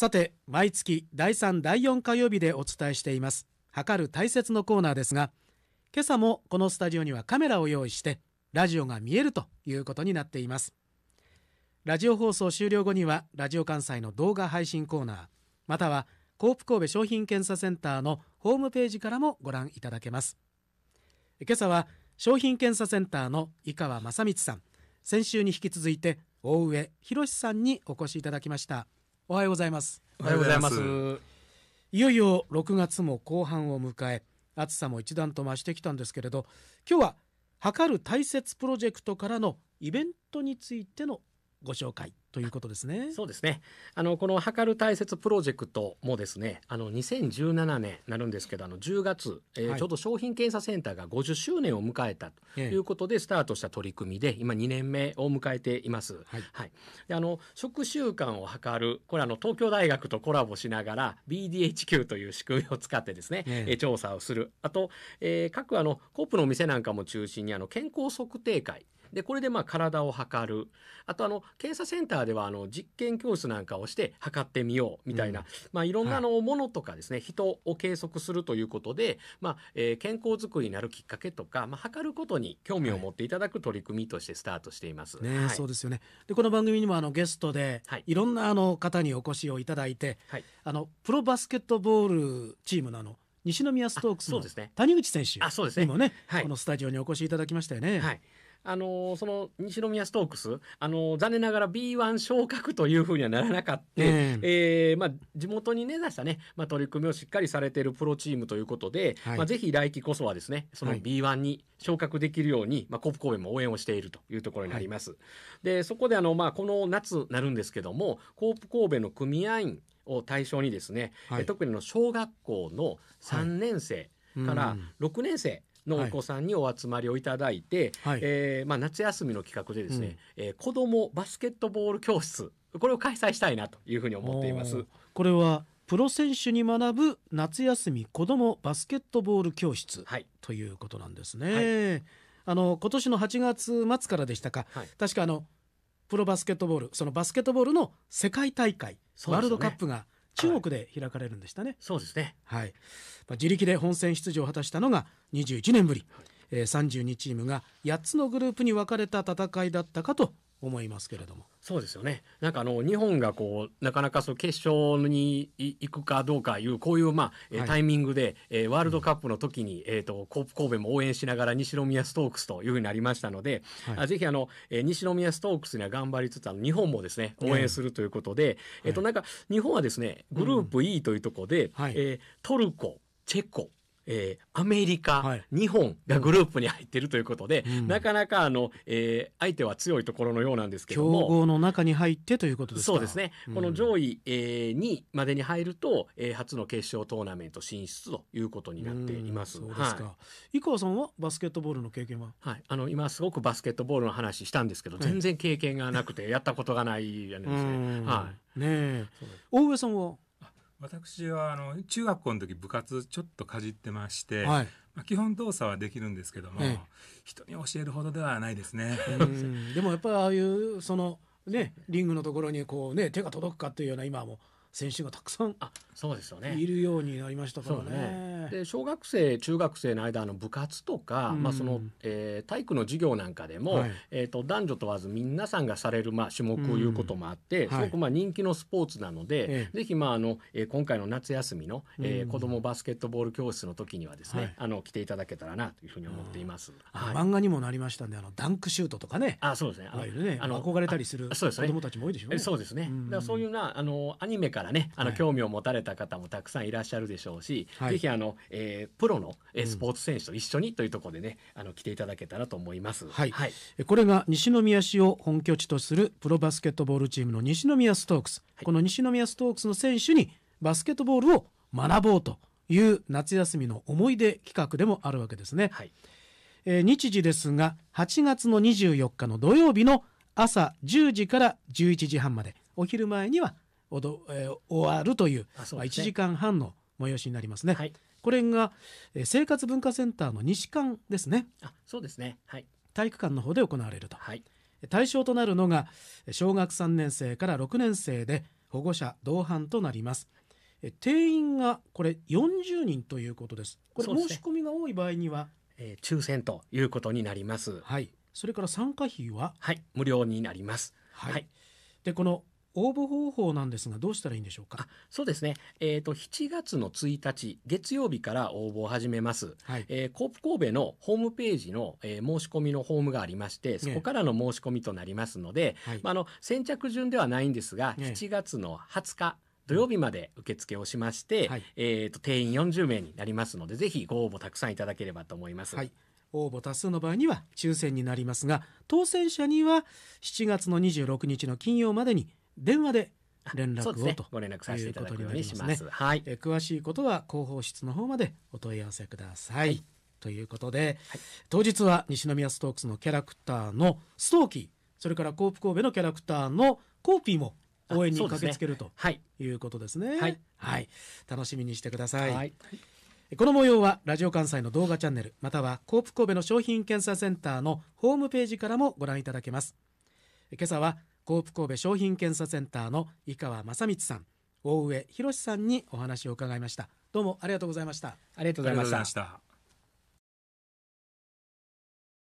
さて毎月第3第4火曜日でお伝えしています測る大切のコーナーですが今朝もこのスタジオにはカメラを用意してラジオが見えるということになっていますラジオ放送終了後にはラジオ関西の動画配信コーナーまたはコープ神戸商品検査センターのホームページからもご覧いただけます今朝は商品検査センターの井川正光さん先週に引き続いて大上博さんにお越しいただきましたおはようございますおはようございますいよいよ6月も後半を迎え暑さも一段と増してきたんですけれど今日は測る大切プロジェクトからのイベントについてのご紹介ということですね。そうですね。あのこの測る大切プロジェクトもですね、あの2017年なるんですけど、あの10月、えーちょうど商品検査センターが50周年を迎えたということでスタートした取り組みで、今2年目を迎えています。はい。はい、であの食習慣を測る、これあの東京大学とコラボしながら BDHQ という仕組みを使ってですね、えー、調査をする。あと、えー、各あのコープのお店なんかも中心にあの健康測定会でこれでまあ体を測るあとあの検査センターではあの実験教室なんかをして測ってみようみたいな、うん、まあ、いろんなのものとかですね、はい、人を計測するということで、まあえ健康づくりになるきっかけとか、まあ、測ることに興味を持っていただく取り組みとしてスタートしています。はい、ね、そうですよねでこの番組にもあのゲストで、い、ろんなあの方にお越しをいただいて、あのプロバスケットボールチームのの西宮ストークスの谷口選手にもね、ねはい、このスタジオにお越しいただきましたよね。はいあのその西宮ストークス、あの残念ながら B1 昇格というふうにはならなかった、ええー、まあ、地元に根ざしたね、まあ、取り組みをしっかりされているプロチームということで、はい、まあ、ぜひ来季こそはですね、その B1 に昇格できるように、はい、まあ、コプ神戸も応援をしているというところになります。はい、で、そこであの、まあ、この夏なるんですけども、コープ神戸の組合員を対象にですね、はい、特にの小学校の3年生から6年生、のお子さんにお集まりをいただいて、はい、えー、まあ、夏休みの企画でですね、うん、えー、子どもバスケットボール教室これを開催したいなというふうに思っています。これはプロ選手に学ぶ夏休み子どもバスケットボール教室、はい、ということなんですね。はい、あの今年の8月末からでしたか、はい、確かあのプロバスケットボールそのバスケットボールの世界大会、ね、ワールドカップが中国で開かれるんでしたね、はい、そうですね、はいまあ、自力で本戦出場を果たしたのが21年ぶり、はい、えー、32チームが8つのグループに分かれた戦いだったかと思いますけれども。そうですよね。なんかあの日本がこうなかなかその決勝に行くかどうかいうこういうまあ、はい、タイミングで、えー、ワールドカップの時に、うん、えっ、ー、と神戸も応援しながら西宮ストークスというふうになりましたので、はい、ぜひあの、えー、西宮ストークスには頑張りつつあの日本もですね応援するということで、うん、えっ、ー、となんか日本はですねグループ E というところで、うんはい、えトルコチェコえー、アメリカ、はい、日本がグループに入ってるということで、うん、なかなかあの、えー、相手は強いところのようなんですけども。強豪の中に入ってということですそうですね。この上位、えー、2までに入ると、えー、初の決勝トーナメント進出ということになっています。そうですか。はい、井川さんはバスケットボールの経験ははい。あの、今すごくバスケットボールの話したんですけど、全然経験がなくて、やったことがないやですね。はい。ねえ。大上さんは私はあの中学校の時部活ちょっとかじってまして、はい、まあ、基本動作はできるんですけども、ええ、人に教えるほどではないですね。でもやっぱりああいうそのねリングのところにこうね手が届くかというような今も選手がたくさんあそうですよねいるようになりましたからね。で小学生中学生の間の部活とか、うん、まあそのえー、体育の授業なんかでも、はい、えーと、男女問わず皆さんがされる、まあ、種目をいうこともあって、うん、すごくまあ人気のスポーツなので、はい、ぜひまああの、えー、今回の夏休みの、えー、子どもバスケットボール教室の時にはですね、はい、あの来ていただけたらなというふうに思っています、はい、漫画にもなりましたんであのダンクシュートとかねあそうですねあの、ね、あの憧れたりする子どもたちも多いでしょうね。そうですね、うん、だそういうなあのアニメからねあの興味を持たれた方もたくさんいらっしゃるでしょうし、はい、ぜひあのえー、プロの、えスポーツ選手と一緒にというところでね、うん、あの来ていただけたらと思います。はい、はい、これが西宮市を本拠地とするプロバスケットボールチームの西宮ストークス、はい、この西宮ストークスの選手にバスケットボールを学ぼうという夏休みの思い出企画でもあるわけですね。はいえー、日時ですが8月の24日の土曜日の朝10時から11時半までお昼前にはおど、えー、終わるという、まあ、1時間半の催しになりますね。はいこれが生活文化センターの西館ですねあそうですね、はい、体育館の方で行われると、はい、対象となるのが小学3年生から6年生で保護者同伴となります定員がこれ40人ということですこれ申し込みが多い場合には、えー、抽選ということになりますはいそれから参加費ははい無料になりますはい、はい、でこの応募方法なんですがどうしたらいいんでしょうかそうですね、えーと、と7月の1日月曜日から応募を始めます、はいえー、コープ神戸のホームページの、えー、申し込みのフォームがありましてそこからの申し込みとなりますので、ね、まあ、あの先着順ではないんですが、ね、7月の20日土曜日まで受付をしまして、はい、えーと定員40名になりますのでぜひご応募たくさんいただければと思います。はい応募多数の場合には抽選になりますが当選者には7月の26日の金曜までに電話で連絡をと、ね、ご連絡させていただくようにします、ね、はい、え詳しいことは広報室の方までお問い合わせください。はい、ということで、はい、当日は西宮ストークスのキャラクターのストーキーそれからコープ神戸のキャラクターのコーピーも応援に駆けつける、ね、ということですね。はい、はい、はい、楽しみにしてください。はい、この模様はラジオ関西の動画チャンネルまたはコープ神戸の商品検査センターのホームページからもご覧いただけます。今朝はコープ神戸商品検査センターの井川正光さん大上博さんにお話を伺いましたどうもありがとうございましたありがとうございました